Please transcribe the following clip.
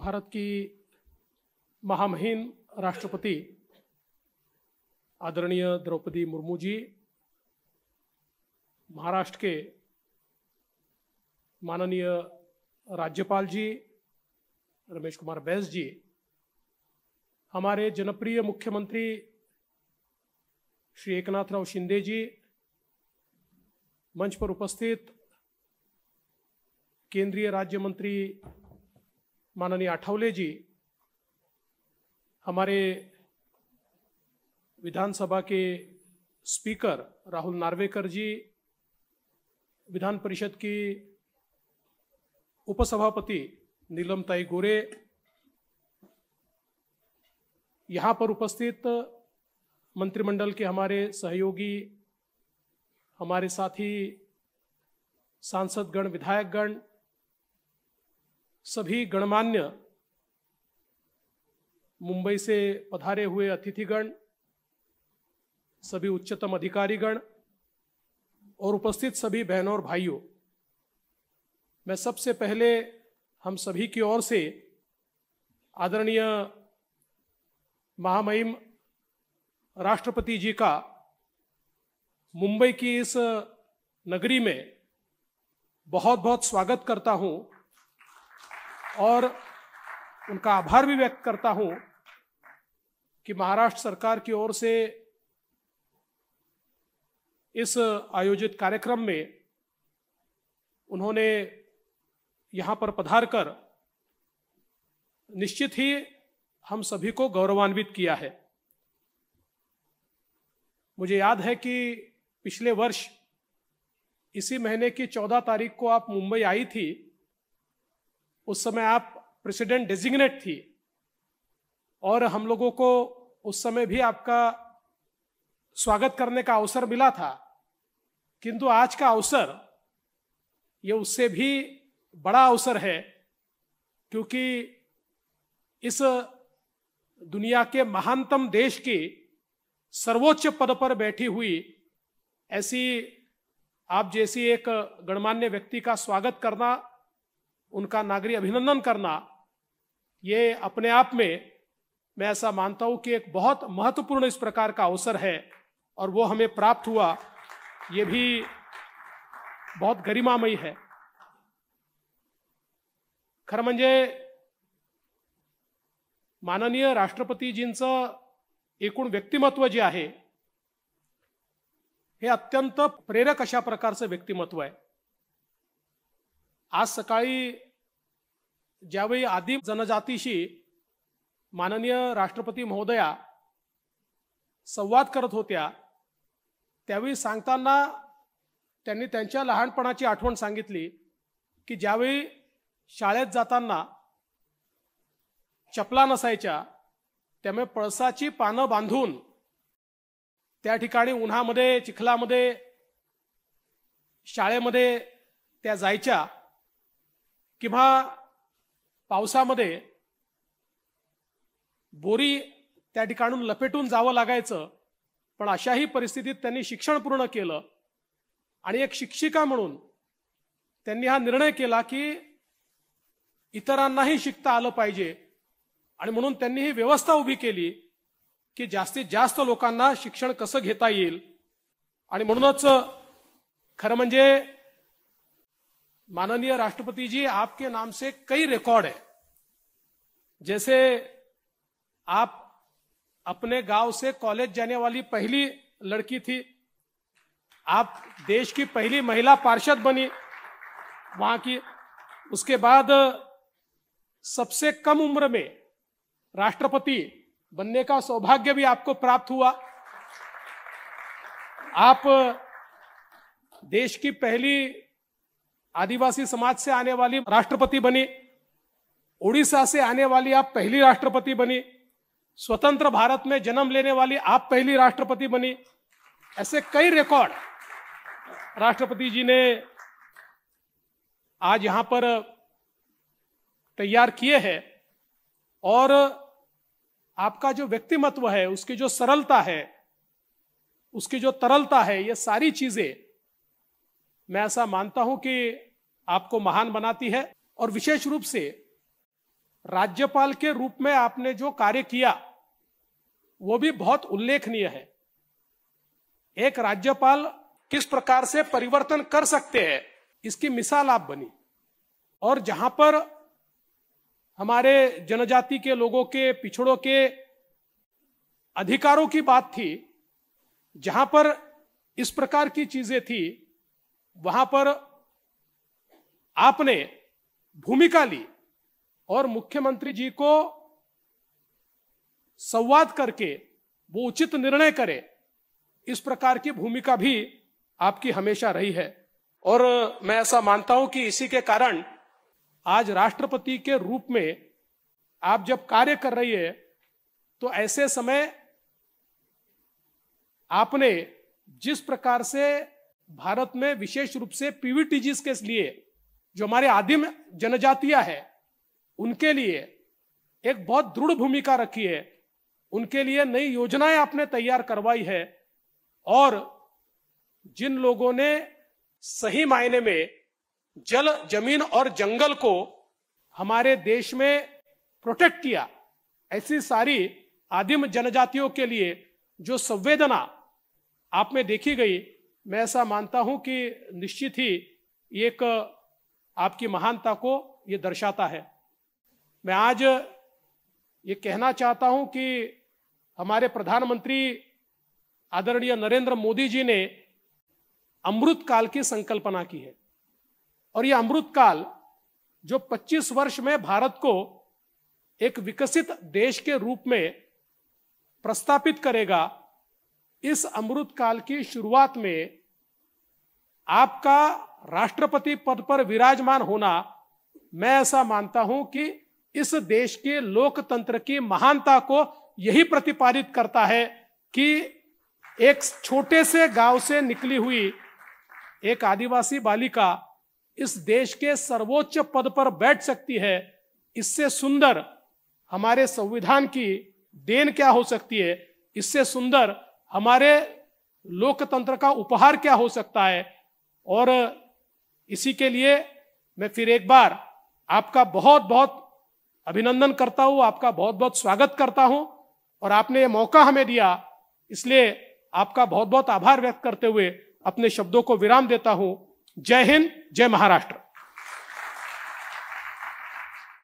भारत की महामहिम राष्ट्रपति आदरणीय द्रौपदी मुर्मू जी महाराष्ट्र के माननीय राज्यपाल जी रमेश कुमार बैस जी हमारे जनप्रिय मुख्यमंत्री श्री एकनाथ राव शिंदे जी मंच पर उपस्थित केंद्रीय राज्य मंत्री माननीय आठवले जी हमारे विधानसभा के स्पीकर राहुल नार्वेकर जी विधान परिषद की उपसभापति नीलम ताई गोरे यहाँ पर उपस्थित मंत्रिमंडल के हमारे सहयोगी हमारे साथी सांसदगण विधायकगण सभी गणमान्य मुंबई से पधारे हुए अतिथिगण सभी उच्चतम अधिकारीगण और उपस्थित सभी बहनों और भाइयों मैं सबसे पहले हम सभी की ओर से आदरणीय महामहिम राष्ट्रपति जी का मुंबई की इस नगरी में बहुत बहुत स्वागत करता हूं और उनका आभार भी व्यक्त करता हूं कि महाराष्ट्र सरकार की ओर से इस आयोजित कार्यक्रम में उन्होंने यहां पर पधार कर निश्चित ही हम सभी को गौरवान्वित किया है मुझे याद है कि पिछले वर्ष इसी महीने की चौदह तारीख को आप मुंबई आई थी उस समय आप प्रेसिडेंट डेजिग्नेट थी और हम लोगों को उस समय भी आपका स्वागत करने का अवसर मिला था किंतु आज का अवसर ये उससे भी बड़ा अवसर है क्योंकि इस दुनिया के महानतम देश की सर्वोच्च पद पर बैठी हुई ऐसी आप जैसी एक गणमान्य व्यक्ति का स्वागत करना उनका नागरी अभिनंदन करना ये अपने आप में मैं ऐसा मानता हूं कि एक बहुत महत्वपूर्ण इस प्रकार का अवसर है और वो हमें प्राप्त हुआ ये भी बहुत गरिमामयी है खर मजे माननीय राष्ट्रपति च एकूण व्यक्तिमत्व जे है हे अत्यंत प्रेरक अशा प्रकारचं व्यक्तिमत्व आहे आज सकाळी ज्यावेळी आदिम जनजातीशी माननीय राष्ट्रपती महोदया संवाद करत होत्या त्यावेळी सांगताना त्यांनी त्यांच्या लहानपणाची आठवण सांगितली की ज्यावेळी शाळेत जाताना चपला नसायच्या त्यामुळे पळसाची पानं बांधून त्या ठिकाणी उन्हामध्ये चिखलामध्ये शाळेमध्ये त्या जायच्या किंवा पावसामध्ये बोरी त्या ठिकाणून लपेटून जावं लागायचं पण अशाही परिस्थितीत त्यांनी शिक्षण पूर्ण केलं आणि एक शिक्षिका म्हणून त्यांनी हा निर्णय केला की इतरांनाही शिकता आलं पाहिजे आणि म्हणून त्यांनी ही व्यवस्था उभी केली की जास्तीत जास्त लोकांना शिक्षण कसं घेता येईल आणि म्हणूनच खरं म्हणजे माननीय राष्ट्रपति जी आपके नाम से कई रिकॉर्ड है जैसे आप अपने गांव से कॉलेज जाने वाली पहली लड़की थी आप देश की पहली महिला पार्षद बनी वहां की उसके बाद सबसे कम उम्र में राष्ट्रपति बनने का सौभाग्य भी आपको प्राप्त हुआ आप देश की पहली आदिवासी समाज से आने वाली राष्ट्रपति बनी उड़ीसा से आने वाली आप पहली राष्ट्रपति बनी स्वतंत्र भारत में जन्म लेने वाली आप पहली राष्ट्रपति बनी ऐसे कई रिकॉर्ड राष्ट्रपति जी ने आज यहां पर तैयार किए हैं और आपका जो व्यक्तिमत्व है उसकी जो सरलता है उसकी जो तरलता है ये सारी चीजें मैं ऐसा मानता हूं कि आपको महान बनाती है और विशेष रूप से राज्यपाल के रूप में आपने जो कार्य किया वो भी बहुत उल्लेखनीय है एक राज्यपाल किस प्रकार से परिवर्तन कर सकते हैं इसकी मिसाल आप बनी और जहां पर हमारे जनजाति के लोगों के पिछड़ों के अधिकारों की बात थी जहां पर इस प्रकार की चीजें थी वहां पर आपने भूमिका ली और मुख्यमंत्री जी को संवाद करके वो उचित निर्णय करे इस प्रकार की भूमिका भी आपकी हमेशा रही है और मैं ऐसा मानता हूं कि इसी के कारण आज राष्ट्रपति के रूप में आप जब कार्य कर रही है तो ऐसे समय आपने जिस प्रकार से भारत में विशेष रूप से पीवीटीजीस के लिए जो हमारे आदिम जनजातियां हैं उनके लिए एक बहुत दृढ़ भूमिका रखी है उनके लिए नई योजनाएं आपने तैयार करवाई है और जिन लोगों ने सही मायने में जल जमीन और जंगल को हमारे देश में प्रोटेक्ट किया ऐसी सारी आदिम जनजातियों के लिए जो संवेदना आप में देखी गई मैं ऐसा मानता हूं कि निश्चित ही एक आपकी महानता को ये दर्शाता है मैं आज ये कहना चाहता हूं कि हमारे प्रधानमंत्री आदरणीय नरेंद्र मोदी जी ने अमृत काल की संकल्पना की है और यह अमृत काल जो 25 वर्ष में भारत को एक विकसित देश के रूप में प्रस्तापित करेगा इस अमृत काल की शुरुआत में आपका राष्ट्रपति पद पर विराजमान होना मैं ऐसा मानता हूं कि इस देश के लोकतंत्र की महानता को यही प्रतिपादित करता है कि एक छोटे से गांव से निकली हुई एक आदिवासी बालिका इस देश के सर्वोच्च पद पर बैठ सकती है इससे सुंदर हमारे संविधान की देन क्या हो सकती है इससे सुंदर हमारे लोकतंत्र का उपहार क्या हो सकता है और इसी के लिए मैं फिर एक बार आपका बहुत बहुत अभिनंदन करता हूं आपका बहुत बहुत स्वागत करता हूं और आपने ये मौका हमें दिया इसलिए आपका बहुत बहुत आभार व्यक्त करते हुए अपने शब्दों को विराम देता हूं जय हिंद जय महाराष्ट्र